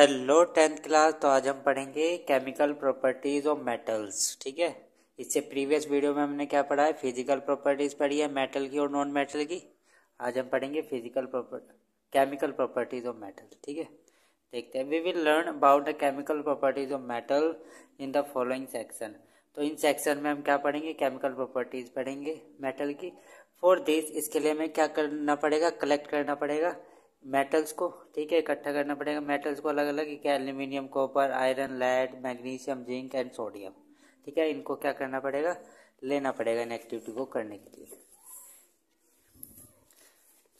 Hello tenth class तो आज हम पढ़ेंगे केमिकल प्रॉपर्टीज ऑफ मेटल्स ठीक है इससे प्रीवियस वीडियो में हमने क्या पढ़ा है फिजिकल प्रॉपर्टीज पढ़ी है मेटल की और नॉन मेटल की आज हम पढ़ेंगे physical property chemical properties of metal ठीक है देखते हैं we will learn about the chemical properties of metal in the following section तो इन सेक्शन में हम क्या पढ़ेंगे केमिकल प्रॉपर्टीज पढ़ेंगे मेटल की फॉर दिस इसके लिए हमें क्या करना पड़ेगा कलेक्ट करना पड़ेगा मेटल्स को ठीक है इकट्ठा करना पड़ेगा मेटल्स को अलग अलग क्या aluminium copper iron lead magnesium zinc and sodium ठीक है इनको क्या करना पड़ेगा लेना पड़ेगा इन एक्टिविटी को करने के लिए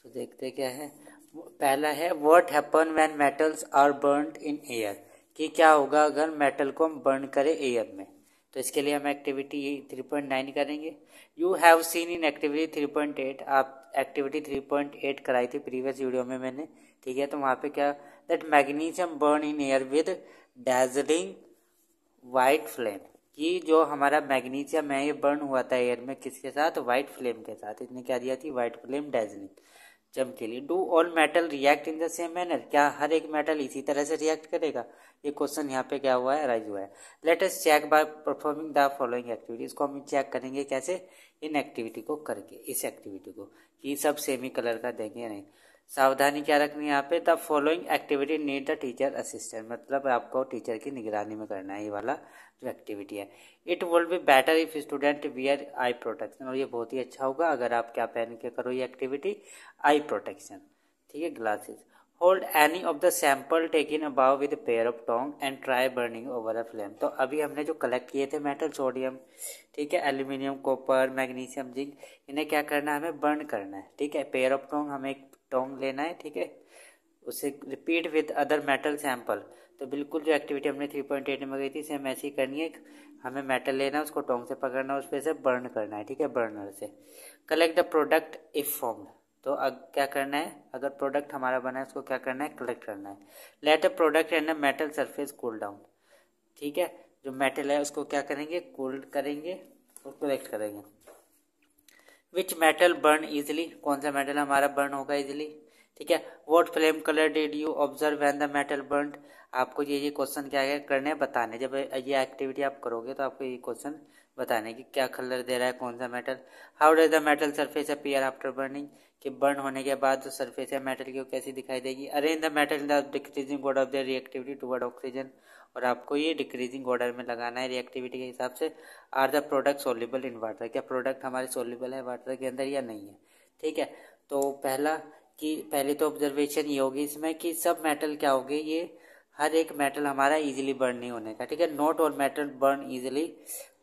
तो देखते क्या है पहला है what happen when metals are burn in air कि क्या होगा अगर मेटल को हम बर्न करें एयर में तो इसके लिए हम एक्टिविटी थ्री पॉइंट नाइन करेंगे you have seen in activity three point eight आप एक्टिविटी 3.8 कराई थी प्रीवियस वीडियो में मैंने ठीक है तो वहाँ पे क्या that magnesium burn in air with dazzling white flame कि जो हमारा मैग्नीशियम है ये बर्न हुआ था एयर में किसके साथ वाइट फ्लेम के साथ इसने क्या दिया थी वाइट फ्लेम डेजलिंग चमकीली do all metal react in the same manner क्या हर एक मेटल इसी तरह से रिएक्ट करेगा ये क्वेश्चन यहाँ पे क्या हुआ है राइज हुआ है let check by performing the following activity इसको हम चेक करेंगे कैसे इन एक्टिविटी को करके इस एक्टिविटी को कि सब सेम ही कलर का देंगे नहीं सावधानी क्या रखनी है यहाँ पे the following activity need the teacher assistant मतलब आपको टीचर की निगरानी में करना है ये वाला जो एक्टिविटी है it will be better if student wear eye protection और ये बहुत ही अच्छा होगा अगर आप क्या पहन के करो ये एक्टिविटी आई प्रोटेक्शन ठीक है glasses hold any of the sample take in above with pair of tong and try burning over a flame तो अभी हमने जो कलेक्ट किए थे मेटल सोडियम ठीक है एल्यूमिनियम कॉपर मैग्नीशियम जिंक इन्हें क्या करना है हमें बर्न करना है ठीक है पेयर ऑफ टोंग हमें एक टोंग लेना है ठीक है उसे repeat with other metal sample तो बिल्कुल जो एक्टिविटी हमने थ्री पॉइंट एट में गई थी सेम ऐसी ही करनी है हमें मेटल लेना है उसको टोंग से पकड़ना है उस पर से बर्न करना है ठीक है बर्नर से collect the product if formed तो अग, क्या करना है अगर प्रोडक्ट हमारा बना है उसको क्या करना है कलेक्ट करना है let a product and metal surface cool down ठीक है जो मेटल है उसको क्या करेंगे कूल्ड करेंगे और कलेक्ट करेंगे विच मेटल बर्न इजिली कौन सा मेटल हमारा बर्न होगा इजिली ठीक है what flame colour did you observe when the metal burn आपको ये ये क्वेश्चन क्या है करने बताने जब ये एक्टिविटी आप करोगे तो आपको ये क्वेश्चन बताने कि क्या कलर दे रहा है कौन सा metal how does the metal surface appear after burning कि बर्न होने के बाद जो तो सरफेस है मेटल की वो कैसी दिखाई देगी arrange the metal in the decreasing order of the reactivity toward oxygen और आपको ये डिक्रीजिंग ऑर्डर में लगाना है रिएक्टिविटी के हिसाब से are the product soluble in water क्या प्रोडक्ट हमारे सोल्यूबल है वाटर के अंदर या नहीं है ठीक है तो पहला कि पहले तो ऑब्जर्वेशन ये होगी इसमें कि सब मेटल क्या होगी ये हर एक मेटल हमारा इजीली बर्न नहीं होने का ठीक है not all metal burn easily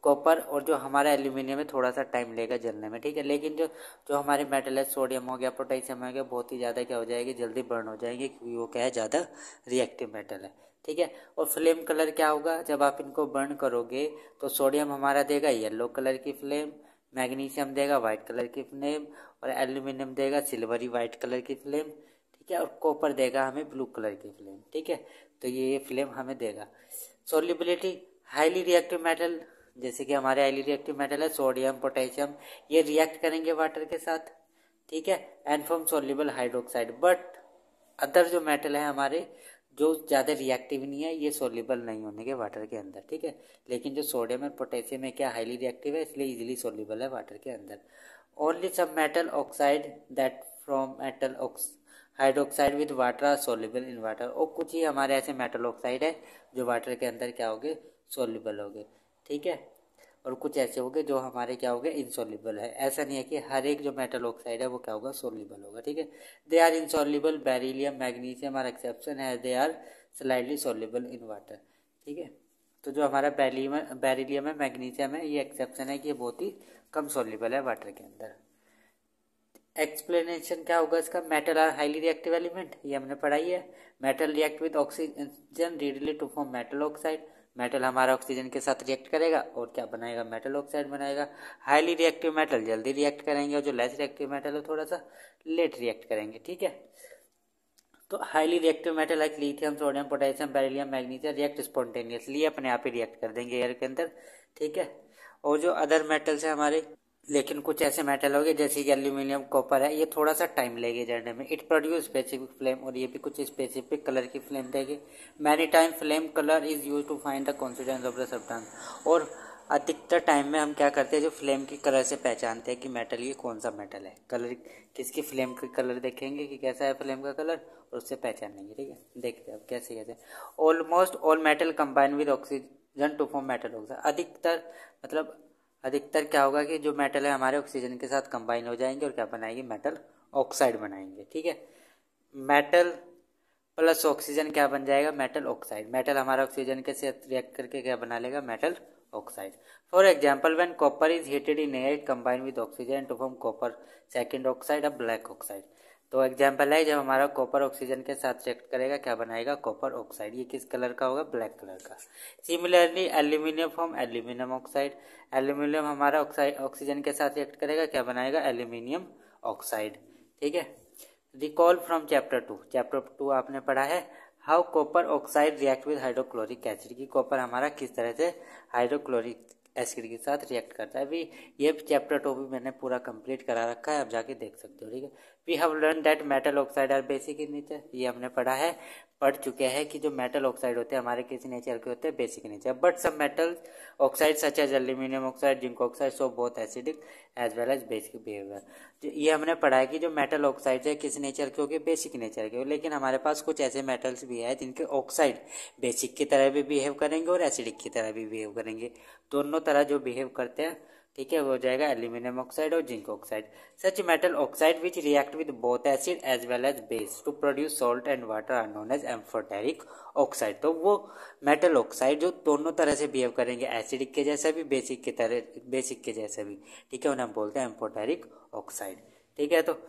copper और जो हमारा एल्यूमिनियम है थोड़ा सा टाइम लेगा जलने में ठीक है लेकिन जो जो हमारे मेटल है सोडियम हो गया पोटेशियम हो गया बहुत ही ज़्यादा क्या हो जाएगी जल्दी बर्न हो जाएंगे क्योंकि वो क्या है ज़्यादा रिएक्टिव मेटल है ठीक है और फ्लेम कलर क्या होगा जब आप इनको बर्न करोगे तो सोडियम हमारा देगा येलो कलर की फ्लेम मैग्नीशियम देगा वाइट कलर की फ्लेम और एल्यूमिनियम देगा सिल्वरी वाइट कलर की फ्लेम ठीक है और कॉपर देगा हमें ब्लू कलर की फ्लेम ठीक है तो ये फ्लेम हमें देगा सोल्यूबिलिटी हाईली रिएक्टिव मेटल जैसे कि हमारे हाईली रिएक्टिव मेटल है सोडियम पोटेशियम ये रिएक्ट करेंगे वाटर के साथ ठीक है and form soluble hydroxide but other जो मेटल है हमारे जो ज़्यादा रिएक्टिव नहीं है ये सोल्यूबल नहीं होने के वाटर के अंदर ठीक है लेकिन जो सोडियम और पोटेशियम है क्या हाईली रिएक्टिव है इसलिए इजीली सोल्यूबल है वाटर के अंदर only some metal oxide that from metal ox hydroxide with water are soluble in water और कुछ ही हमारे ऐसे मेटल ऑक्साइड है जो वाटर के अंदर क्या हो गए सोल्यूबल हो गए ठीक है और कुछ ऐसे होंगे जो हमारे क्या होंगे इंसॉलिबल है ऐसा नहीं है कि हर एक जो मेटल ऑक्साइड है वो क्या होगा सोल्यूबल होगा ठीक है they are insoluble beryllium magnesium are exception है they are slightly soluble in water ठीक है तो जो हमारा बेरिलियम बैरीलियम है मैग्नीशियम है ये एक्सेप्शन है कि ये बहुत ही कम सोल्यूबल है वाटर के अंदर एक्सप्लेनेशन क्या होगा इसका metal are highly reactive element ये हमने पढ़ाई है metal react with oxygen readily to form metal oxide metal हमारा ऑक्सीजन के साथ रिएक्ट करेगा और क्या बनाएगा मेटल ऑक्साइड बनाएगा हाईली रिएक्टिव मेटल जल्दी रिएक्ट करेंगे और जो लेस रिएक्टिव मेटल है थोड़ा सा लेट रिएक्ट करेंगे ठीक है तो highly reactive metal like lithium sodium potassium beryllium magnesium react spontaneously अपने आप ही रिएक्ट कर देंगे एयर के अंदर ठीक है और जो अदर मेटल्स हैं हमारे लेकिन कुछ ऐसे मेटल हो गए जैसे कि एल्यूमिनियम कॉपर है ये थोड़ा सा टाइम लेगी जलने में इट प्रोड्यूस स्पेसिफिक फ्लेम और ये भी कुछ स्पेसिफिक कलर की फ्लेम देगी many time flame colour is use to find the constituents of the substance और अधिकतर टाइम में हम क्या करते हैं जो फ्लेम की कलर से पहचानते हैं कि मेटल ये कौन सा मेटल है कलर किसकी फ्लेम का कलर देखेंगे कि कैसा है फ्लेम का कलर और उससे पहचानेंगे ठीक है देखते हैं अब कैसे कैसे almost all metal combine with oxygen to form metal oxide अधिकतर मतलब अधिकतर क्या होगा कि जो मेटल है हमारे ऑक्सीजन के साथ कंबाइन हो जाएंगे और क्या बनाएंगे मेटल ऑक्साइड बनाएंगे ठीक है मेटल प्लस ऑक्सीजन क्या बन जाएगा मेटल ऑक्साइड मेटल हमारा ऑक्सीजन के साथ रिएक्ट करके क्या बना लेगा metal oxide for example when copper is heated in air combine with oxygen to form copper second oxide और ब्लैक ऑक्साइड तो एग्जाम्पल है जब हमारा कॉपर ऑक्सीजन के साथ रिएक्ट करेगा क्या बनाएगा कॉपर ऑक्साइड ये किस कलर का होगा ब्लैक कलर का similarly aluminium form aluminium oxide aluminium हमारा ऑक्साइड ऑक्सीजन के साथ रिएक्ट करेगा क्या बनाएगा एल्यूमिनियम ऑक्साइड ठीक है recall from chapter two chapter two आपने पढ़ा है how copper oxide react with hydrochloric acid की कॉपर हमारा किस तरह से हाइड्रोक्लोरिक एसिड के साथ रिएक्ट करता है अभी ये चैप्टर टू भी मैंने पूरा कंप्लीट करा रखा है आप जाके देख सकते हो ठीक है we have learn that metal oxide are basic in nature ये हमने पढ़ा है पढ़ चुके हैं कि जो मेटल ऑक्साइड होते हैं हमारे किसी नेचर के होते हैं basic nature but some metal oxide such as aluminium oxide zinc oxide show बहुत acidic as well as basic behaviour ये हमने पढ़ा है कि जो मेटल ऑक्साइड है किस नेचर के होंगे बेसिक नेचर के हो लेकिन हमारे पास कुछ ऐसे मेटल्स भी है जिनके ऑक्साइड बेसिक की तरह भी बिहेव करेंगे और एसिडिक की तरह भी बिहेव करेंगे दोनों तरह जो बिहेव करते हैं ठीक है हो जाएगा एल्यूमिनियम ऑक्साइड और zinc oxide such metal oxide which react with both acid as well as base to produce salt and water are known as amphoteric oxide तो वो मेटल ऑक्साइड जो दोनों तरह से बिहेव करेंगे एसिडिक के जैसा भी बेसिक के तरह बेसिक के जैसा भी ठीक है उन्हें हम बोलते हैं एम्फोटेरिक ऑक्साइड ठीक है तो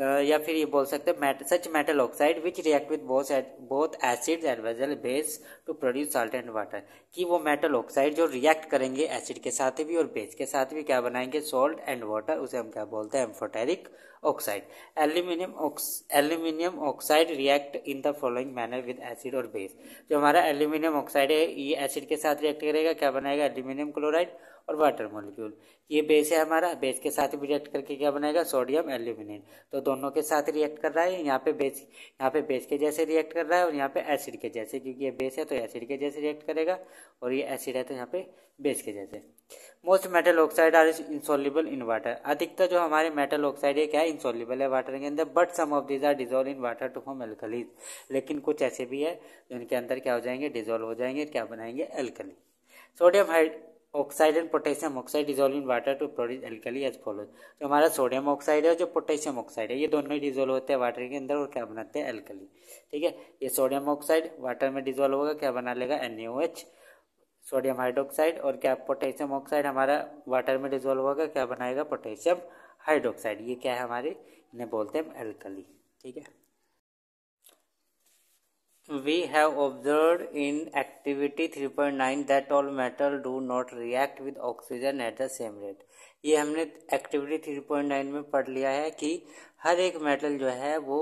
या फिर ये बोल सकते हैं such metal oxide which react with both both acid and वेजल base to produce salt and water कि वो मेटल ऑक्साइड जो रिएक्ट करेंगे एसिड के साथ भी और बेस के साथ भी क्या बनाएंगे सॉल्ट एंड वाटर उसे हम क्या बोलते हैं amphoteric oxide aluminium aluminium oxide react in the following manner with acid और बेस जो हमारा एल्यूमिनियम ऑक्साइड है ये एसिड के साथ रिएक्ट करेगा क्या बनाएगा एल्यूमिनियम क्लोराइड और वाटर मॉलिक्यूल ये बेस है हमारा बेस के साथ भी रिएक्ट करके क्या बनाएगा सोडियम एल्यूमिनेट तो दोनों के साथ रिएक्ट कर रहा है यहाँ पे बेस यहाँ पे बेस के जैसे रिएक्ट कर रहा है और यहाँ पे एसिड के जैसे क्योंकि ये बेस है तो एसिड के जैसे रिएक्ट करेगा और ये एसिड है तो यहाँ पे बेस के जैसे most metal oxide are insoluble in water अधिकतर जो हमारे मेटल ऑक्साइड है क्या है है वाटर के अंदर but some of these are dissolve in water to form alkalis लेकिन कुछ ऐसे भी है जिनके अंदर क्या हो जाएंगे डिजोल्व हो जाएंगे क्या बनाएंगे एल्कली सोडियम हाइड oxide and potassium oxide dissolve in water to produce alkali as follows जो हमारा सोडियम ऑक्साइड है और जो पोटेशियम ऑक्साइड है ये दोनों ही डिजोल्व होते हैं वाटर के अंदर और क्या बनाते हैं एल्कली ठीक है ये सोडियम ऑक्साइड वाटर में डिजोल्व होगा क्या बना लेगा एन सोडियम हाइड्रोक्साइड और क्या पोटेशियम ऑक्साइड हमारा वाटर में डिजोल्व होगा क्या बनाएगा पोटेशियम हाइड्रोक्साइड ये क्या है हमारे इन्हें बोलते हैं एल्कली ठीक है we have observed in activity 3.9 that all metal do not react with oxygen at the same rate ये हमने एक्टिविटी 3.9 में पढ़ लिया है कि हर एक मेटल जो है वो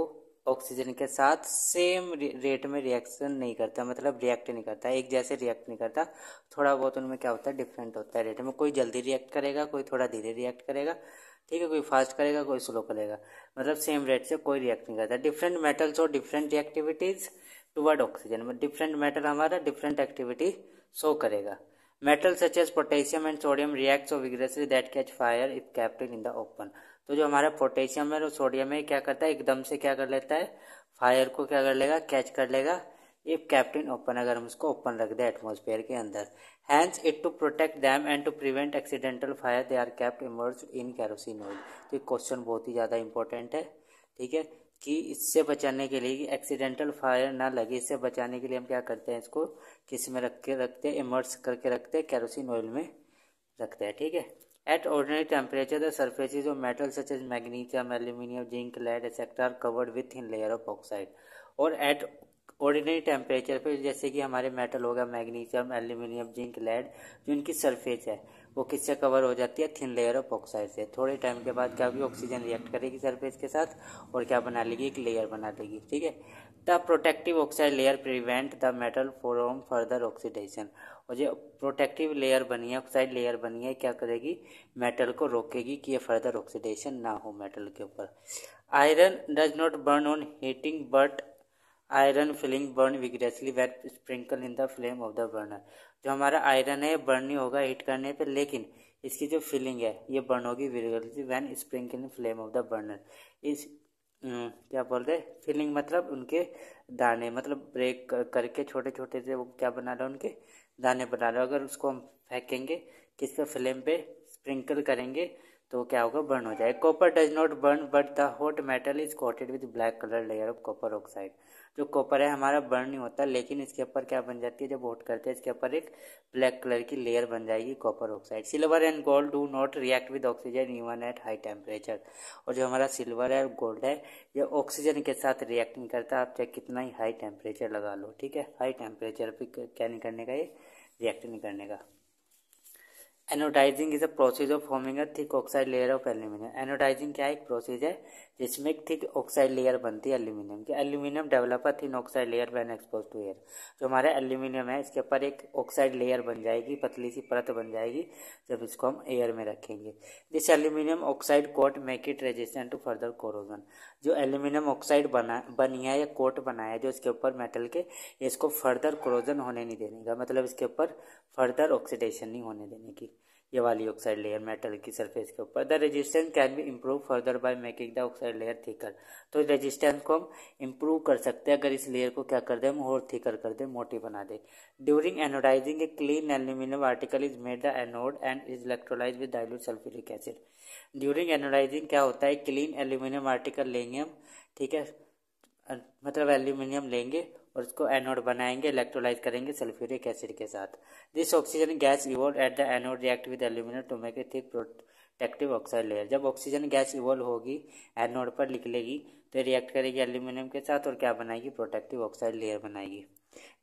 ऑक्सीजन के साथ सेम रेट में रिएक्शन नहीं करता मतलब रिएक्ट नहीं करता एक जैसे रिएक्ट नहीं करता थोड़ा बहुत उनमें क्या होता है डिफरेंट होता है रेट में कोई जल्दी रिएक्ट करेगा कोई थोड़ा धीरे रिएक्ट करेगा ठीक है कोई फास्ट करेगा कोई स्लो करेगा मतलब सेम रेट से कोई रिएक्ट नहीं करता डिफरेंट मेटल्स और डिफरेंट रिएक्टिविटीज़ टुवर्ड ऑक्सीजन में डिफरेंट मेटल हमारा डिफरेंट एक्टिविटी शो करेगा metal such as potassium and sodium react so vigorously that catch fire if kept in the open तो जो हमारा पोटेशियम है और सोडियम है क्या करता है एकदम से क्या कर लेता है फायर को क्या कर लेगा कैच कर लेगा इफ कैप्टन ओपन अगर हम उसको ओपन रख दें एटमोसफेयर के अंदर hence it to protect them and to prevent accidental fire they are kept immersed in kerosene oil तो क्वेश्चन बहुत ही ज़्यादा इंपॉर्टेंट है ठीक है कि इससे बचाने के लिए एक्सीडेंटल फायर ना लगे इससे बचाने के लिए हम क्या करते हैं इसको किस में रख के रखते हैं इमर्स करके रखते हैं कैरोसिन ऑयल में रखते हैं ठीक है at ordinary temperature the surface of metal such as magnesium aluminium zinc lead etcetera are covered with in layer of oxide और एट ऑर्डिनरी टेम्परेचर पर जैसे कि हमारे मेटल होगा मैग्नीशियम एल्यूमिनियम जिंक लेड जो इनकी सरफेस है वो किससे कवर हो जाती है थिन लेयर ऑफ ऑक्साइड से थोड़े टाइम के बाद क्या होगी ऑक्सीजन रिएक्ट करेगी सरफेस के साथ और क्या बना लेगी एक लेयर बना लेगी ठीक है the protective oxide layer prevent the metal from further oxidation और जो प्रोटेक्टिव लेयर बनी है ऑक्साइड लेयर बनी है क्या करेगी मेटल को रोकेगी कि ये फर्दर ऑक्सीडेशन ना हो मेटल के ऊपर iron does not burn on heating but iron filing burn vigorously when sprinkle in the flame of the burner जो हमारा आयरन है बर्न नहीं होगा हीट करने पर लेकिन इसकी जो फीलिंग है ये बर्न होगी विरगलती when sprinkling flame of the burner इस हम्म, क्या बोलते हैं फीलिंग मतलब उनके दाने मतलब ब्रेक करके छोटे छोटे से वो क्या बना रहे उनके दाने बना रहे अगर उसको हम फेंकेंगे किस पे फ्लेम पे स्प्रिंकल करेंगे तो क्या होगा बर्न हो जाएगा copper does not burn but the hot metal is coated with black colour layer of copper oxide जो कॉपर है हमारा बर्न नहीं होता लेकिन इसके ऊपर क्या बन जाती है जब वोट करते हैं इसके ऊपर एक ब्लैक कलर की लेयर बन जाएगी copper oxide silver and gold do not react with oxygen even at high temperature और जो हमारा सिल्वर है और गोल्ड है ये ऑक्सीजन के साथ रिएक्ट नहीं करता आप चाहे कितना ही हाई टेम्परेचर लगा लो ठीक है हाई टेम्परेचर पर क्या नहीं करने का ये रिएक्ट नहीं करने का anodising is a process of forming a thick oxide layer of aluminium anodising क्या एक प्रोसेस है जिसमें एक थिक ऑक्साइड लेयर बनती है एल्यूमिनियम की aluminium develop a thin oxide layer when expose to air जो हमारा एल्यूमिनियम है इसके ऊपर एक ऑक्साइड लेयर बन जाएगी पतली सी परत बन जाएगी जब इसको हम एयर में रखेंगे this aluminium oxide coat make it resistant to further corrosion जो एल्यूमिनियम ऑक्साइड बना बनी है या कोट बनाया है जो इसके ऊपर मेटल के इसको फर्दर कोरोजन होने नहीं देने का मतलब इसके ऊपर फर्दर ऑक्सीडेशन नहीं होने देने की ये वाली ऑक्साइड लेयर मेटल की सरफेस के ऊपर the resistance can be improve further by making the oxide layer thicker तो रेजिस्टेंस को हम इम्प्रूव कर सकते हैं अगर इस लेयर को क्या कर दें हम और थिकर कर दें मोटी बना दें during anodising a clean aluminium article is made the anode and is electrolyse with dilute sulphuric acid during anodising क्या होता है क्लीन एल्यूमिनियम आर्टिकल लेंगे हम ठीक है मतलब एल्यूमिनियम लेंगे और इसको एनोड बनाएंगे इलेक्ट्रोलाइज करेंगे सल्फ्यूरिक एसिड के साथ this oxygen gas evolve at the anode react with aluminium to make a thick protective oxide layer जब ऑक्सीजन गैस इवोल्व होगी एनोड पर निकलेगी तो रिएक्ट करेगी एल्यूमिनियम के साथ और क्या बनाएगी प्रोटेक्टिव ऑक्साइड लेयर बनाएगी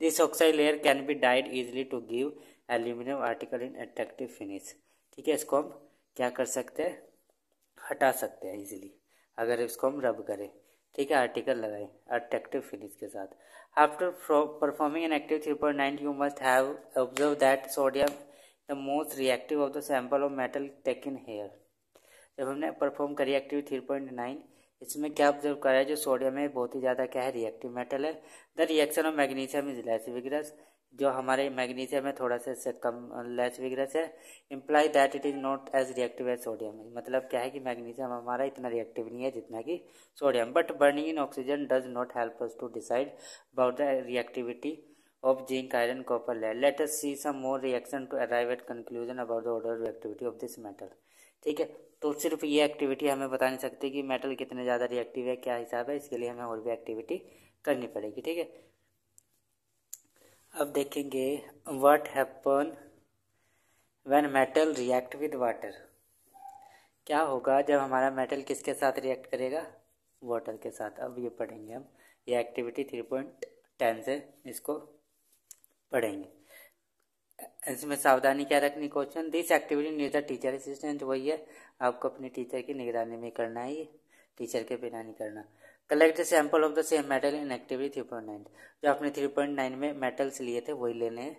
this oxide layer can be dyed easily to give aluminium article in attractive finish ठीक है इसको हम क्या कर सकते हैं हटा सकते हैं इजिली अगर इसको हम रब करें ठीक है आर्टिकल लगाए अट्रैक्टिव फिनिश के साथ After performing an active 3.9, you must have observed that sodium the most reactive of the sample of metal taken here. जब हमने परफॉर्म करी एक्टिव 3.9 इसमें क्या ऑब्जर्व करा है जो सोडियम है बहुत ही ज़्यादा क्या है रिएक्टिव मेटल है the reaction of magnesium is less vigorous जो हमारे मैग्नीशियम में थोड़ा सा इससे कम लेस विग्रेस है imply that it is not as reactive as sodium मतलब क्या है कि मैग्नीशियम हमारा इतना रिएक्टिव नहीं है जितना कि sodium but burning in oxygen does not help us to decide about the reactivity of zinc iron copper lead let us see some more reaction to arrive at conclusion about the order reactivity of this metal ठीक है तो सिर्फ ये activity हमें बता नहीं सकती कि मेटल कितने ज़्यादा रिएक्टिव है क्या हिसाब है इसके लिए हमें और भी एक्टिविटी करनी पड़ेगी ठीक है अब देखेंगे what happen when metal react with water क्या होगा जब हमारा मेटल किसके साथ रिएक्ट करेगा वाटर के साथ अब ये पढ़ेंगे हम ये एक्टिविटी थ्री पॉइंट टेन से इसको पढ़ेंगे इसमें सावधानी क्या रखनी question this activity needs the teacher assistant वही है आपको अपने टीचर की निगरानी में करना है ये टीचर के बिना नहीं करना collect sample of the same metal in activity three point nine जो आपने थ्री पॉइंट नाइन में मेटल्स लिए थे वही लेने हैं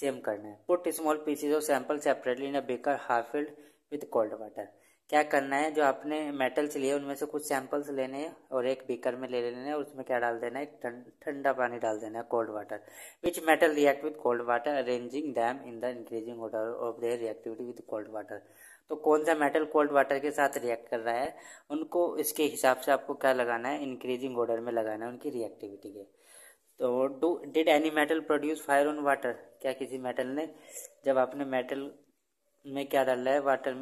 सेम करना है put small pieces of sample separately in a beaker half filled with cold water क्या करना है जो आपने मेटल्स लिए उनमें से कुछ सैंपल्स लेने हैं और एक बीकर में ले लेने हैं और उसमें क्या डाल देना है ठंडा पानी डाल देना है cold water which metal react with cold water arranging them in the increasing order of their reactivity with cold water तो कौन सा मेटल कोल्ड वाटर के साथ रिएक्ट कर रहा है उनको इसके हिसाब से आपको क्या लगाना है इंक्रीजिंग ऑर्डर में लगाना है उनकी रिएक्टिविटी के तो do did any metal produce fire on water क्या किसी मेटल ने जब आपने मेटल में क्या डाला है वाटर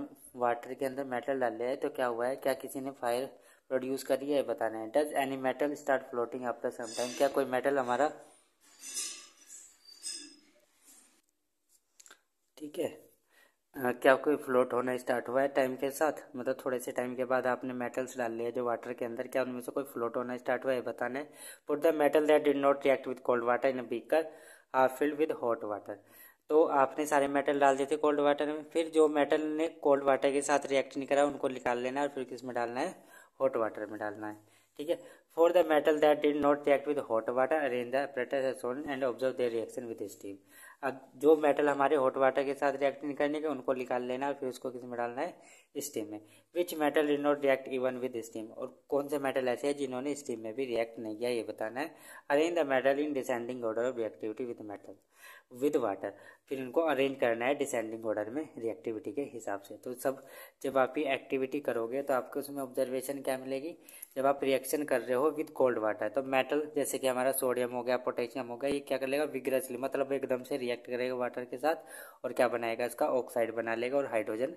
वाटर के अंदर मेटल डाल लिया है तो क्या हुआ है क्या किसी ने फायर प्रोड्यूस करी है बताना है does any metal start floating after some time क्या कोई मेटल हमारा ठीक है हाँ, क्या कोई फ्लोट होना स्टार्ट हुआ है टाइम के साथ मतलब थोड़े से टाइम के बाद आपने मेटल्स डाल लिए जो वाटर के अंदर क्या उनमें से कोई फ्लोट होना स्टार्ट हुआ है बताना है put the metal that did not react with cold water in beaker are filled with hot water तो आपने सारे मेटल डाल दिए थे कोल्ड वाटर में फिर जो मेटल ने कोल्ड वाटर के साथ रिएक्ट नहीं करा उनको निकाल लेना है और फिर किस में डालना है हॉट वाटर में डालना है ठीक है for the metal that did not react with hot water arrange the apparatus and observe their reaction with steam अब हाँ, जो मेटल हमारे हॉट वाटर के साथ रिएक्ट नहीं के उनको निकाल लेना फिर उसको किस में डालना है स्टीम में which metal did not react even with steam और कौन से मेटल ऐसे हैं जिन्होंने स्टीम में भी रिएक्ट नहीं किया ये बताना है arrange the metal in descending order of reactivity with metal with water फिर इनको अरेंज करना है डिसेंडिंग ऑर्डर में रिएक्टिविटी के हिसाब से तो सब जब आप ये एक्टिविटी करोगे तो आपको उसमें ऑब्जर्वेशन क्या मिलेगी जब आप रिएक्शन कर रहे हो विद कोल्ड वाटर तो मेटल जैसे कि हमारा सोडियम हो गया पोटेशियम हो गया ये क्या कर लेगा विग्रसली मतलब एकदम से रिएक्ट करेगा वाटर के साथ और क्या बनाएगा इसका ऑक्साइड बना लेगा और हाइड्रोजन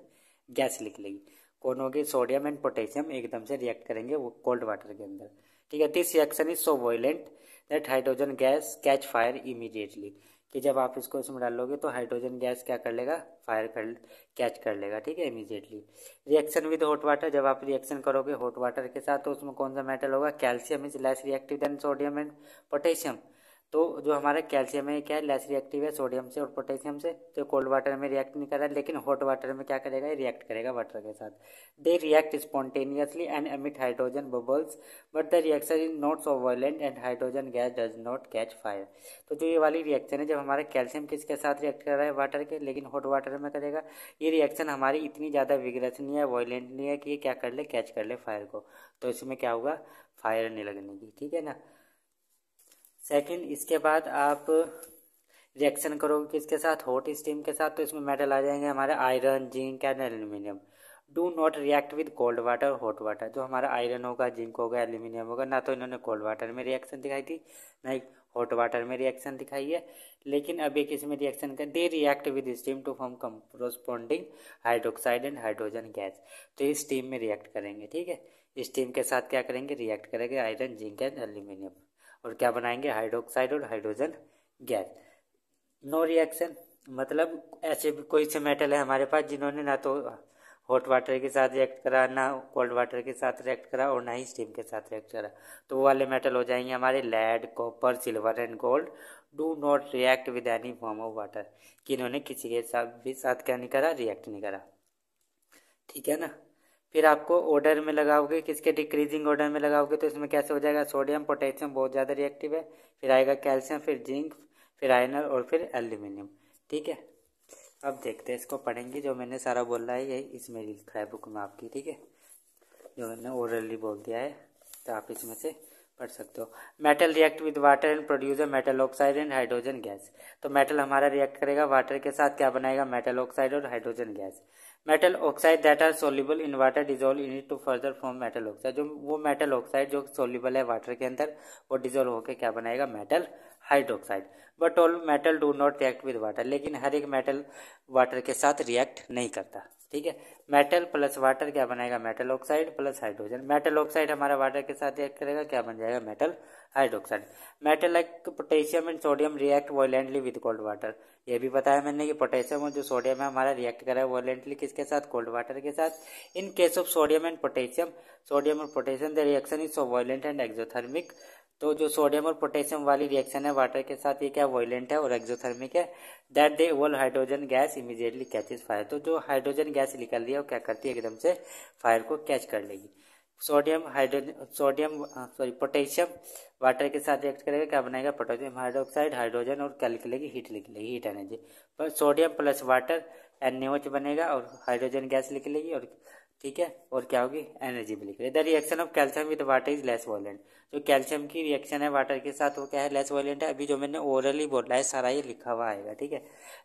गैस निकलेगी कौन होगी सोडियम एंड पोटेशियम एकदम से रिएक्ट करेंगे वो कोल्ड वाटर के अंदर ठीक है this reaction is so violent that hydrogen gas catch fire immediately कि जब आप इसको इसमें डालोगे तो हाइड्रोजन गैस क्या कर लेगा फायर कर कैच कर लेगा ठीक है immediately reaction with hot water जब आप रिएक्शन करोगे हॉट वाटर के साथ तो उसमें कौन सा मेटल होगा calcium is less reactive than sodium and potassium तो जो हमारा कैल्शियम है क्या है लेस रिएक्टिव है सोडियम से और पोटेशियम से तो कोल्ड वाटर में रिएक्ट नहीं कर रहा है लेकिन हॉट वाटर में क्या करेगा ये रिएक्ट करेगा वाटर के साथ they react spontaneously and emit hydrogen bubbles but the reaction is not so violent and hydrogen gas does not catch fire तो जो ये वाली रिएक्शन है जब हमारे कैल्शियम किसके साथ रिएक्ट कर रहा है वाटर के लेकिन हॉट वाटर में करेगा ये रिएक्शन हमारी इतनी ज़्यादा विग्रस नहीं है वॉयलेंट नहीं है कि ये क्या कर ले कैच कर ले फायर को तो इसमें क्या होगा फायर नहीं लगने की ठीक है ना सेकंड इसके बाद आप रिएक्शन करोगे किसके साथ हॉट स्टीम के साथ तो इसमें मेटल आ जाएंगे हमारे iron zinc and aluminium do not react with cold water hot water जो हमारा आयरन होगा जिंक होगा एल्यूमिनियम होगा ना तो इन्होंने कोल्ड वाटर में रिएक्शन दिखाई थी ना ही हॉट वाटर में रिएक्शन दिखाई है लेकिन अब एक इसमें रिएक्शन कर they react with steam to form corresponding hydroxide and hydrogen gas तो इस स्टीम में रिएक्ट करेंगे ठीक है स्टीम के साथ क्या करेंगे रिएक्ट करेंगे आयरन जिंक एंड एल्यूमिनियम और क्या बनाएंगे हाइड्रोक्साइड और हाइड्रोजन गैस नो रिएक्शन मतलब ऐसे भी कोई से मेटल है हमारे पास जिन्होंने ना तो हॉट वाटर के साथ रिएक्ट करा ना कोल्ड वाटर के साथ रिएक्ट करा और ना ही स्टीम के साथ रिएक्ट करा तो वो वाले मेटल हो जाएंगे हमारे lead copper silver and gold do not react with any form of water कि इन्होंने किसी के साथ भी साथ क्या नहीं करा रिएक्ट नहीं करा ठीक है ना फिर आपको ऑर्डर में लगाओगे किसके डिक्रीजिंग ऑर्डर में लगाओगे तो इसमें कैसे हो जाएगा सोडियम पोटेशियम बहुत ज़्यादा रिएक्टिव है फिर आएगा कैल्शियम फिर जिंक फिर आयनर और फिर एल्यूमिनियम ठीक है अब देखते हैं इसको पढ़ेंगे जो मैंने सारा बोला है यही इसमें लिखा है बुक में आपकी ठीक है जो मैंने ओरली बोल दिया है तो आप इसमें से पढ़ सकते हो metal react with water and produce metal oxide and hydrogen gas तो मेटल हमारा रिएक्ट करेगा वाटर के साथ क्या बनाएगा मेटल ऑक्साइड और hydrogen gas metal oxide that are soluble in water dissolve in it to further form metal oxide जो वो मेटल ऑक्साइड जो सोल्यूबल है वाटर के अंदर वो डिजोल्व होकर क्या बनाएगा metal hydroxide but all metal do not react with water लेकिन हर एक मेटल वाटर के साथ रिएक्ट नहीं करता ठीक है मेटल प्लस वाटर क्या बनाएगा metal oxide plus hydrogen metal oxide हमारा वाटर के साथ रिएक्ट करेगा क्या बन जाएगा metal hydroxide metal like potassium and sodium react violently with cold water ये भी बताया मैंने कि पोटेशियम और जो सोडियम है हमारा रिएक्ट करा है वॉयलेंटली किसके साथ कोल्ड वाटर के साथ in case of sodium and potassium sodium और potassium the reaction is so violent and exothermic तो जो सोडियम और पोटेशियम वाली रिएक्शन है वाटर के साथ ये क्या वॉयलेंट है और एक्जोथर्मिक है that the evolved hydrogen gas immediately catches fire तो जो हाइड्रोजन गैस निकल रही है वो क्या करती है एकदम से फायर को कैच कर लेगी sodium hydrogen sodium sorry potassium water के साथ रिएक्ट करेगा क्या बनाएगा पोटेशियम हाइड्रोक्साइड हाइड्रोजन और क्या निकलेगी हीट निकलेगी हीट एनर्जी पर सोडियम प्लस वाटर एन बनेगा और हाइड्रोजन गैस निकलेगी और ठीक है और क्या होगी एनर्जी भी निकलेगी the reaction of calcium with water is less violent जो कैल्शियम की रिएक्शन है वाटर के साथ वो क्या है लेस वॉयलेंट है अभी जो मैंने ओरली बोला है सारा ये लिखा हुआ आएगा ठीक है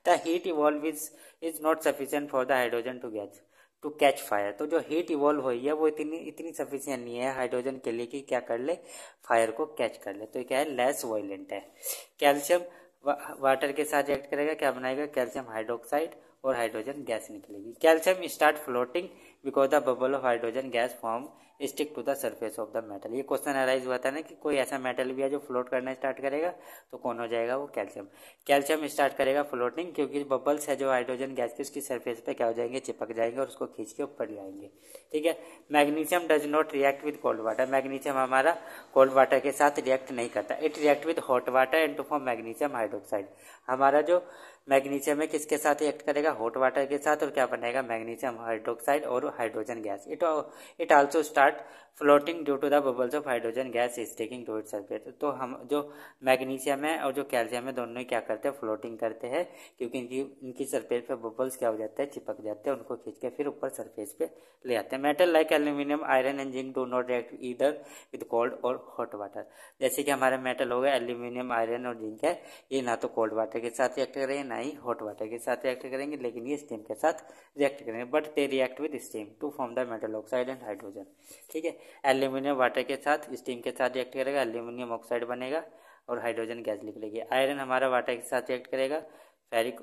the heat evolved is is not sufficient for the hydrogen to catch to catch fire तो जो हीट इवॉल्व हुई है वो इतनी इतनी सफिशियंट नहीं है हाइड्रोजन के लिए कि क्या कर ले फायर को कैच कर ले तो क्या है लेस वॉयलेंट है कैल्शियम वाटर के साथ एक्ट करेगा क्या बनाएगा कैल्शियम हाइड्रोक्साइड और हाइड्रोजन गैस निकलेगी calcium start floating because the bubble of hydrogen gas form stick to the surface of the metal ये क्वेश्चन अराइज हुआ था ना कि कोई ऐसा मेटल भी है जो फ्लोट करना स्टार्ट करेगा तो कौन हो जाएगा वो कैल्शियम कैल्शियम स्टार्ट करेगा फ्लोटिंग क्योंकि बबल्स है जो हाइड्रोजन गैस की उसकी सर्फेस पर क्या हो जाएंगे चिपक जाएंगे और उसको खींच के ऊपर जाएंगे ठीक है magnesium does not react with cold water magnesium हमारा कोल्ड वाटर के साथ रिएक्ट नहीं करता it react with hot water and to form magnesium hydroxide हमारा जो मैग्नीशियम है किसके साथ रिएक्ट करेगा हॉट वाटर के साथ और क्या बनेगा मैग्नीशियम हाइड्रोक्साइड और hydrogen gas it it also start start floating due to the bubbles of hydrogen gas is taking to it surface तो हम जो मैग्नीशियम है और जो कैल्शियम है दोनों ही क्या करते हैं फ्लोटिंग करते हैं क्योंकि इनकी इनकी सरफेस पे बबल्स क्या हो जाते हैं चिपक जाते हैं उनको खींच के फिर ऊपर सरफेस पे ले आते हैं metal like aluminium iron and zinc do not react either with cold और हॉट वाटर जैसे कि हमारे मेटल हो गए एल्यूमिनियम आयरन और जिंक है ये ना तो कोल्ड वाटर के साथ रिएक्ट करेंगे ना ही हॉट वाटर के साथ रिएक्ट करेंगे लेकिन ये स्टीम के साथ रिएक्ट करेंगे but they react with steam to form the metal oxide and hydrogen ठीक है एल्यूमिनियम वाटर के साथ स्टीम के साथ रिएक्ट करेगा एल्यूमिनियम ऑक्साइड बनेगा और हाइड्रोजन गैस निकलेगी आयरन हमारा वाटर के साथ रिएक्ट करेगा फेरिक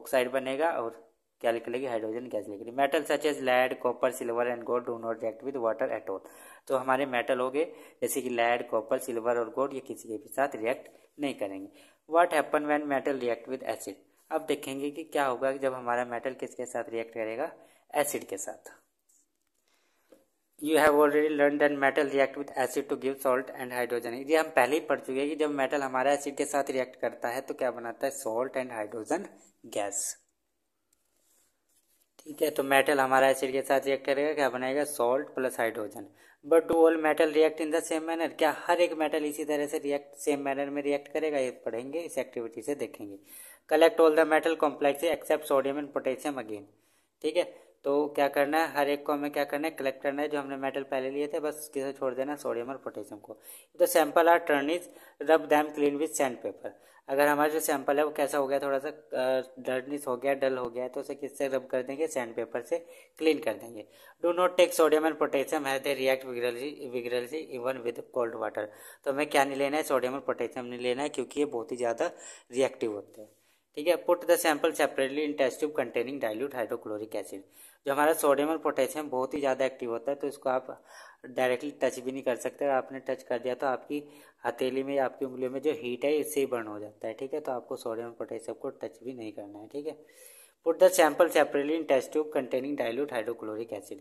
ऑक्साइड बनेगा और क्या निकलेगी हाइड्रोजन गैस निकलेगी metal such as lead copper silver and gold do not react with water at all तो हमारे मेटल हो गए जैसे कि लैड कॉपर सिल्वर और गोल्ड ये किसी के भी साथ रिएक्ट नहीं करेंगे what happen when metal react with acid अब देखेंगे कि क्या होगा जब हमारा मेटल किसके साथ रिएक्ट करेगा एसिड के साथ you have already learn that metal react with acid to give salt and hydrogen ये हम पहले ही पढ़ चुके हैं कि जब मेटल हमारा एसिड के साथ रिएक्ट करता है तो क्या बनाता है सॉल्ट एंड हाइड्रोजन गैस ठीक है तो मेटल हमारा एसिड के साथ रिएक्ट करेगा क्या बनाएगा salt plus hydrogen but do all metal react in the same manner क्या हर एक मेटल इसी तरह से रिएक्ट सेम मैनर में रिएक्ट करेगा ये पढ़ेंगे इस एक्टिविटी से देखेंगे collect all the metal complex except sodium and potassium again ठीक है तो क्या करना है हर एक को हमें क्या करना है कलेक्ट करना है जो हमने मेटल पहले लिए थे बस किसे छोड़ देना सोडियम और पोटेशियम को तो sample are tarnished rub them clean with sandpaper अगर हमारा जो सैंपल है वो कैसा हो गया थोड़ा सा डर्निस हो गया डल हो गया तो उसे किससे रब कर देंगे सैंड पेपर से क्लीन कर देंगे do not take sodium and potassium as they react vigorously vigorously even with cold water तो हमें क्या नहीं लेना है सोडियम और पोटेशियम नहीं लेना है क्योंकि ये बहुत ही ज़्यादा रिएक्टिव होते हैं ठीक है put the sample separately in test tube containing dilute hydrochloric acid जो हमारा सोडियम और पोटेशियम बहुत ही ज़्यादा एक्टिव होता है तो इसको आप डायरेक्टली टच भी नहीं कर सकते और आपने टच कर दिया तो आपकी हथेली में आपकी उंगलियों में जो हीट है इससे ही बर्न हो जाता है ठीक है तो आपको सोडियम और पोटेशियम को टच भी नहीं करना है ठीक है put the sample separately in test tube containing dilute hydrochloric acid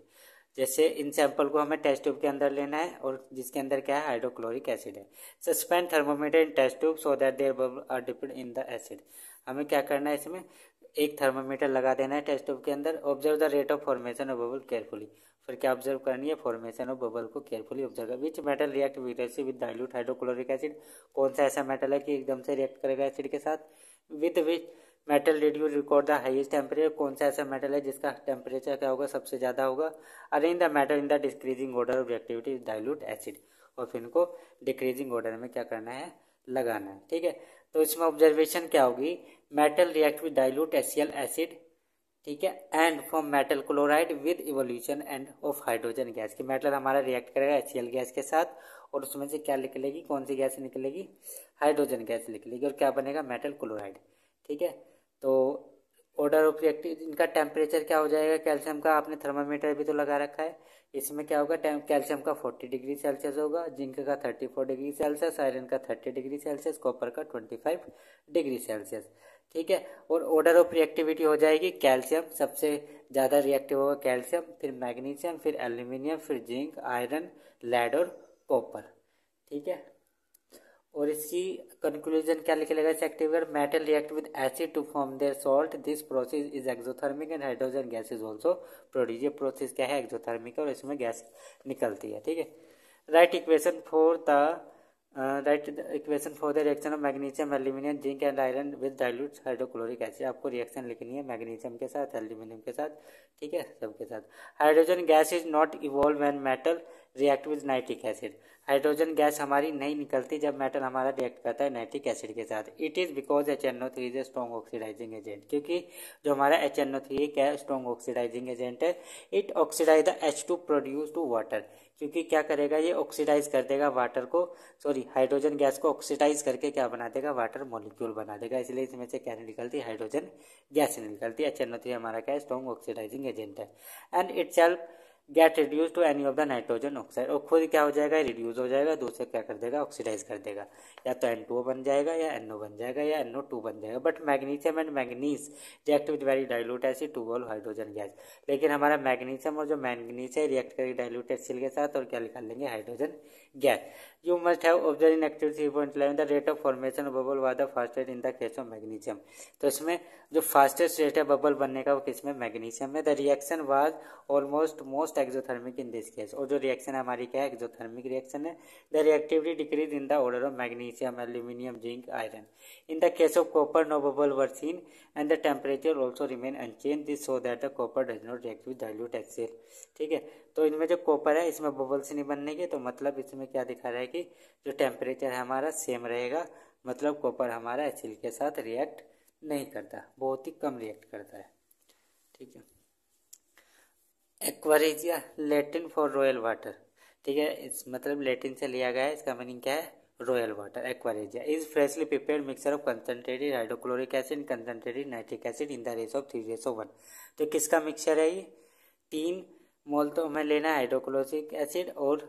जैसे इन सैंपल को हमें टेस्ट ट्यूब के अंदर लेना है और जिसके अंदर क्या है हाइड्रोक्लोरिक एसिड है suspend thermometer in test tube so that there bubble are depend in the acid हमें क्या करना है इसमें एक थर्मोमीटर लगा देना है टेस्ट ट्यूब के अंदर observe the rate of formation of bubble carefully फिर क्या ऑब्जर्व करनी है फॉर्मेशन ऑफ बबल को केयरफुली ऑब्जर्व कर विच मेटल रिएक्ट विदेसी विद डाइल्यूट हाइड्रोक्लोरिक एसिड कौन सा ऐसा मेटल है कि एकदम से रिएक्ट करेगा एसिड के साथ with which metal did you record the highest temperature कौन सा ऐसा मेटल है जिसका टेम्परेचर क्या होगा सबसे ज़्यादा होगा in the metal in the decreasing order of reactivity dilute acid और फिर इनको डिक्रीजिंग ऑर्डर में क्या करना है लगाना है ठीक है तो इसमें ऑब्जर्वेशन क्या होगी metal react with dilute HCl acid ठीक है and form metal chloride with evolution and of hydrogen gas कि मेटल हमारा रिएक्ट करेगा एच गैस के साथ और उसमें से क्या निकलेगी कौन सी गैस निकलेगी हाइड्रोजन गैस निकलेगी और क्या बनेगा मेटल क्लोराइड ठीक है तो ऑर्डर ऑफ रिएक्टिव इनका टेम्परेचर क्या हो जाएगा कैल्शियम का आपने थर्मामीटर भी तो लगा रखा है इसमें क्या होगा कैल्शियम का फोर्टी डिग्री सेल्सियस होगा जिंक का thirty four degree Celsius iron का थर्टी डिग्री सेल्सियस कॉपर का ट्वेंटी फाइव डिग्री सेल्सियस ठीक है और ऑर्डर ऑफ रिएक्टिविटी हो जाएगी कैल्शियम सबसे ज़्यादा रिएक्टिव होगा कैल्शियम फिर मैग्नीशियम फिर एल्यूमिनियम फिर जिंक आयरन लेड और कॉपर ठीक है और इसकी कंक्लूजन क्या लिखे लगा activator metal react with acid to form their salt this process is exothermic and hydrogen gas is also produce ये प्रोसेस क्या है एक्जोथर्मिक और इसमें गैस निकलती है ठीक है right equation for the right equation for the reaction of magnesium aluminium zinc and iron with dilute hydrochloric acid आपको रिएक्शन लिखनी है मैग्नीशियम के साथ एल्यूमिनियम के साथ ठीक है सबके साथ hydrogen gas is not evolve when metal react with nitric acid hydrogen gas हमारी नहीं निकलती जब मेटल हमारा रिएक्ट करता है नाइट्रिक एसिड के साथ it is because H N O three is a strong oxidising agent क्योंकि जो हमारा एच एन ओ थ्री एक है स्ट्रॉन्ग ऑक्सीडाइजिंग एजेंट है it oxidise the H two produce to water क्योंकि क्या करेगा ये ऑक्सीडाइज कर देगा वाटर को सॉरी हाइड्रोजन गैस को ऑक्सीडाइज करके क्या बना देगा वाटर मोलिक्यूल बना देगा इसलिए इसमें से क्या नहीं निकलती हाइड्रोजन गैस नहीं निकलती है एच एन ओ थ्री हमारा क्या है स्ट्रॉन्ग ऑक्सीडाइजिंग एजेंट है and itself get reduce to any of the nitrogen oxide और खुद क्या हो जाएगा रिड्यूज हो जाएगा दूसरे क्या कर देगा ऑक्सीडाइज कर देगा या तो एन टू बन जाएगा या एन ओ बन जाएगा या एन ओ टू बन जाएगा but magnesium and manganese react with very dilute acid to evolve hydrogen gas लेकिन हमारा मैग्नीशियम और जो मैगनीस है रिएक्ट करेगी डायलूट एसिल के साथ और क्या निकाल लेंगे hydrogen gas must have observe in in three point eleven the rate of formation bubble was the fastest in the case of magnesium तो इसमें जो फास्टेस्ट रेट है बबल बनने का वो किस में मैग्नीशियम में the reaction was almost most exothermic in this case और जो रिएक्शन है हमारी क्या है एक्जोथर्मिक रिएक्शन है the reactivity decrease in the order of magnesium aluminium zinc iron in the case of copper no bubble were seen and the temperature also remain unchange this so that the copper does not react with dilute HCl ठीक है तो इनमें जो copper है इसमें bubbles नहीं बनने के तो मतलब इसमें क्या दिखा रहा है कि जो टेम्परेचर है हमारा सेम रहेगा मतलब कॉपर हमारा एक्सेल के साथ रिएक्ट नहीं करता बहुत ही कम रिएक्ट करता है ठीक है aqua regia Latin for royal water ठीक है इस मतलब लेटिन से लिया गया है इसका मीनिंग क्या है royal water aqua regia is freshly prepare mixture of concentrated hydrochloric acid concentrated nitric acid in the ratio of three ratio of one तो किसका मिक्सर है ये तीन मोल तो हमें लेना है हाइड्रोक्लोरिक एसिड और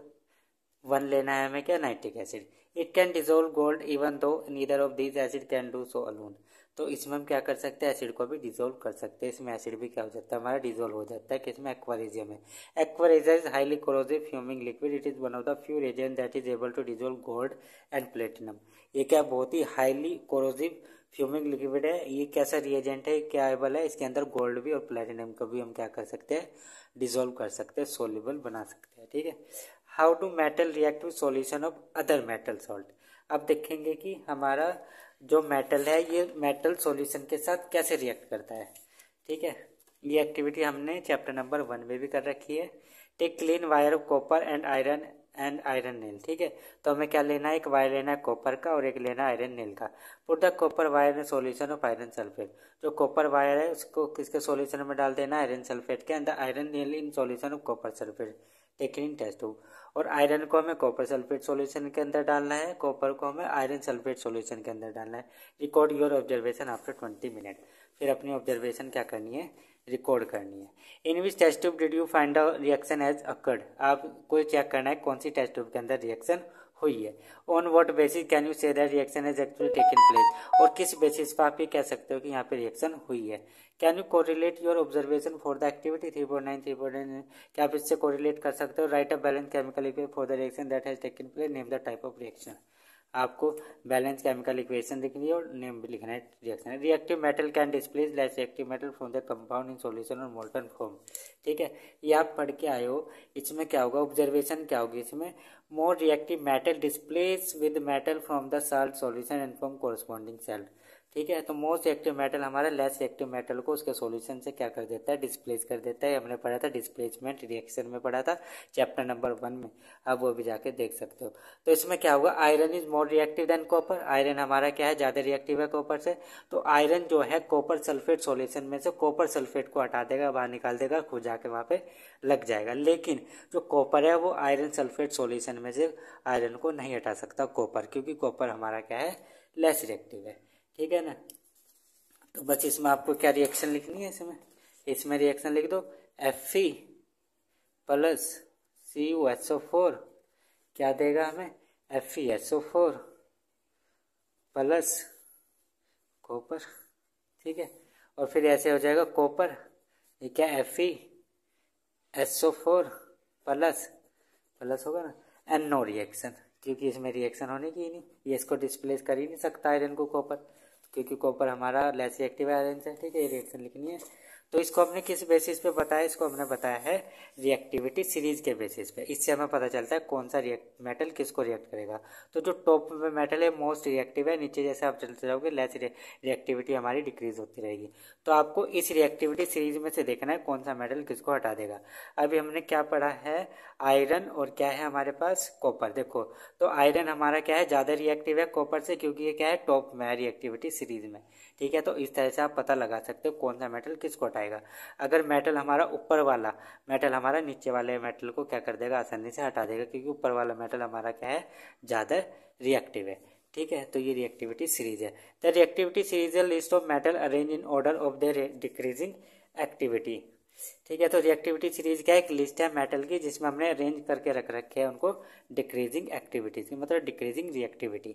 वन लेना है हमें क्या nitric acid it can dissolve gold even though neither of this acid can do so alone तो इसमें हम क्या कर सकते हैं एसिड को भी डिजोल्व कर सकते हैं इसमें एसिड भी क्या हो जाता है हमारा डिजोल्व हो जाता है किसमें एक्वारेजियम है aqua regia is highly corrosive fuming liquid it is one of the few reagent that is able to dissolve gold and platinum ये क्या बहुत ही हाईली क्लोजिव फ्यूमिंग लिक्विड है ये कैसा रिएजेंट है क्या एबल है इसके अंदर गोल्ड भी और प्लेटिनम को भी हम क्या कर सकते हैं डिजोल्व कर सकते हैं सोलेबल बना सकते हैं ठीक है how do metal react with solution of other metal salt अब देखेंगे कि हमारा जो मेटल है ये मेटल सॉल्यूशन के साथ कैसे रिएक्ट करता है ठीक है ये एक्टिविटी हमने चैप्टर नंबर वन में भी कर रखी है take clean wire of copper and iron and iron nail ठीक है तो हमें क्या लेना है एक वायर लेना है कॉपर का और एक लेना है आयरन नेल का put the copper wire in solution of iron sulphate जो कॉपर वायर है उसको किसके सॉल्यूशन में डाल देना आयरन सल्फेट के and the iron nail in solution of copper sulphate एकिन टेस्ट हो और आयरन को हमें कॉपर सल्फेट सॉल्यूशन के अंदर डालना है कॉपर को हमें आयरन सल्फेट सॉल्यूशन के अंदर डालना है record your observation after twenty minute फिर अपनी ऑब्जर्वेशन क्या करनी है रिकॉर्ड करनी है in which test tube did you find out reaction has occurred आप कोई चेक करना है कौन सी टेस्ट ट्यूब के अंदर रिएक्शन हुई है on what basis can you say that reaction has actually taking place और किस बेसिस पर आप ये कह सकते हो कि यहाँ पे रिएक्शन हुई है can you correlate your observation for the activity three point nine three point nine क्या आप इससे कोरिलेट कर सकते हो write a balance chemical equation for the reaction that has taken place name the type of reaction आपको balance chemical equation लिखनी है और नेम भी लिखना है reaction reactive metal can displace less reactive metal from the compound in solution or molten form ठीक है ये आप पढ़ के आए हो इसमें क्या होगा ऑब्जर्वेशन क्या होगी इसमें more reactive metal displace with metal from the salt solution and from corresponding salt ठीक है तो मोस्ट एक्टिव मेटल हमारे लेस एक्टिव मेटल को उसके सॉल्यूशन से क्या कर देता है डिस्प्लेस कर देता है हमने पढ़ा था डिस्प्लेसमेंट रिएक्शन में पढ़ा था चैप्टर नंबर वन में अब वो भी जाके देख सकते हो तो इसमें क्या होगा iron is more reactive than copper iron हमारा क्या है ज़्यादा रिएक्टिव है कॉपर से तो आयरन जो है कॉपर सल्फेट सोल्यूशन में से कॉपर सल्फेट को हटा देगा बाहर निकाल देगा खुद जाके वहाँ पे लग जाएगा लेकिन जो कॉपर है वो आयरन सल्फेट सोल्यूशन में से आयरन को नहीं हटा सकता कॉपर क्योंकि कॉपर हमारा क्या है लेस रिएक्टिव है ठीक है ना तो बस इसमें आपको क्या रिएक्शन लिखनी है इसमें इसमें रिएक्शन लिख दो F C plus C U S O four क्या देगा हमें F E O four plus copper ठीक है और फिर ऐसे हो जाएगा कॉपर ये क्या F S O four plus plus होगा ना एन नो रिएक्शन क्योंकि इसमें रिएक्शन होने की ही नहीं ये इसको डिस्प्लेस कर ही नहीं सकता आयरन को कॉपर क्योंकि कॉपर हमारा लेस रिएक्टिव आयरन है ठीक है ये रिएक्शन लिखनी है तो इसको हमने किस बेसिस पे बताया इसको हमने बताया है रिएक्टिविटी सीरीज के बेसिस पे इससे हमें पता चलता है कौन सा रिएक्ट मेटल किसको रिएक्ट करेगा तो जो टॉप में मेटल है मोस्ट रिएक्टिव है नीचे जैसे आप चलते जाओगे लेस रिएक्टिविटी हमारी डिक्रीज होती रहेगी तो आपको इस रिएक्टिविटी सीरीज में से देखना है कौन सा मेटल किसको हटा देगा अभी हमने क्या पढ़ा है आयरन और क्या है हमारे पास कॉपर देखो तो आयरन हमारा क्या है ज़्यादा रिएक्टिव है कॉपर से क्योंकि ये क्या है टॉप में रिएक्टिविटी सीरीज में ठीक है तो इस तरह से आप पता लगा सकते हो कौन सा मेटल किसको हटा हटाएगा अगर मेटल हमारा ऊपर वाला मेटल हमारा नीचे वाले मेटल को क्या कर देगा आसानी से हटा देगा क्योंकि ऊपर वाला मेटल हमारा क्या है ज़्यादा रिएक्टिव है ठीक है तो ये रिएक्टिविटी सीरीज है the reactivity series list of metal arrange in order of the decreasing activity ठीक है तो रिएक्टिविटी सीरीज क्या एक लिस्ट है मेटल की जिसमें हमने अरेंज करके रख रखे हैं उनको डिक्रीजिंग एक्टिविटीज की मतलब डिक्रीजिंग रिएक्टिविटी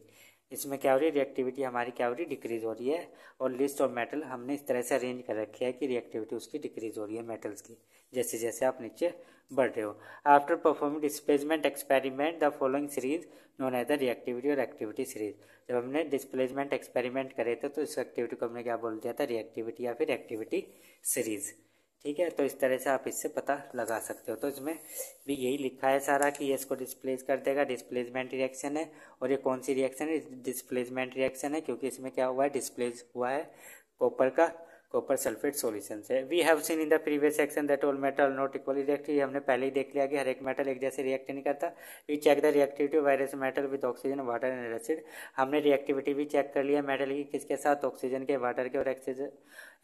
इसमें क्या हो रही है रिएक्टिविटी हमारी क्या हो रही है डिक्रीज हो रही है और लिस्ट और मेटल हमने इस तरह से अरेंज कर रखी है कि रिएक्टिविटी उसकी डिक्रीज हो रही है मेटल्स की जैसे जैसे आप नीचे बढ़ रहे हो after performing displacement experiment the following series known as the reactivity or activity series जब हमने डिस्प्लेसमेंट एक्सपेरिमेंट करे थे तो इस एक्टिविटी को हमने क्या बोल दिया था रिएक्टिविटी या फिर एक्टिविटी सीरीज़ ठीक है तो इस तरह से आप इससे पता लगा सकते हो तो इसमें भी यही लिखा है सारा कि ये इसको डिस्प्लेस कर देगा डिस्प्लेसमेंट रिएक्शन है और ये कौन सी रिएक्शन है डिस्प्लेसमेंट रिएक्शन है क्योंकि इसमें क्या हुआ है डिस्प्लेस हुआ है कॉपर का कॉपर सल्फेट सोल्यूशन से we have seen in the previous section that all metal not equally react ये हमने पहले ही देख लिया कि हर एक मेटल एक जैसे रिएक्ट नहीं करता we check the reactivity various metal with oxygen water and acid हमने रिएक्टिविटी भी चेक कर लिया मेटल की किसके साथ ऑक्सीजन के वाटर के और एक्सीजन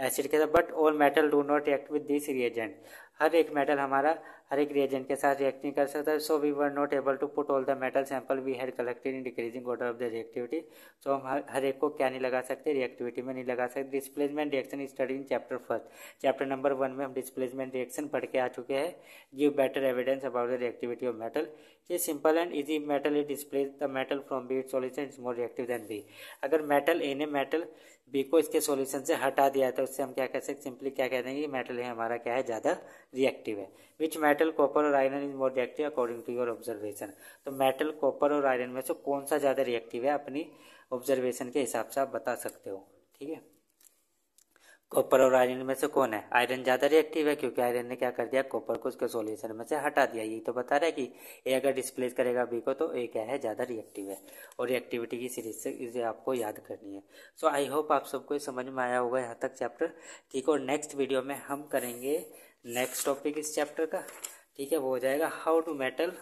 एसिड के साथ but all metal do not react with this reagent हर एक मेटल हमारा हर एक रिएजेंट के साथ रिएक्ट नहीं कर सकता so we were not able to put all the metal sample we had collected in decreasing order of the reactivity so हम हर, हर एक को क्या नहीं लगा सकते रिएक्टिविटी में नहीं लगा सकते displacement reaction study in chapter first chapter number one में हम डिस्प्लेसमेंट रिएक्शन पढ़ के आ चुके हैं give better evidence about the reactivity of metal ये simple and easy metal is displace the metal from B it solution is more reactive than B अगर metal A metal B को इसके solution से हटा दिया था तो उससे हम क्या कह सकते सिंपली क्या कह देंगे मेटल है हमारा क्या है ज़्यादा रिएक्टिव है विच मेटल कॉपर और iron is more reactive according to your observation तो मेटल कॉपर और आयरन में से कौन सा ज़्यादा रिएक्टिव है अपनी ऑब्जर्वेशन के हिसाब से आप बता सकते हो ठीक है कॉपर और आयरन में से कौन है आयरन ज़्यादा रिएक्टिव है क्योंकि आयरन ने क्या कर दिया कॉपर को उसके सोल्यूशन में से हटा दिया यही तो बता रहा है कि ए अगर डिस्प्लेस करेगा बी को तो ए क्या है ज़्यादा रिएक्टिव है और रिएक्टिविटी की सीरीज से इसे आपको याद करनी है सो आई होप आप सबको समझ में आया होगा यहाँ तक चैप्टर ठीक है और नेक्स्ट वीडियो में हम करेंगे नेक्स्ट टॉपिक इस चैप्टर का ठीक है वो हो जाएगा हाउ टू मेटल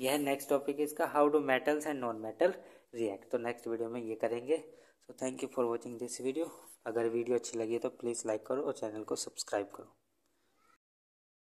यह नेक्स्ट टॉपिक इसका how to metals and non metal react तो नेक्स्ट वीडियो में ये करेंगे so thank you for watching this video अगर वीडियो अच्छी लगी तो प्लीज़ लाइक करो और चैनल को सब्सक्राइब करो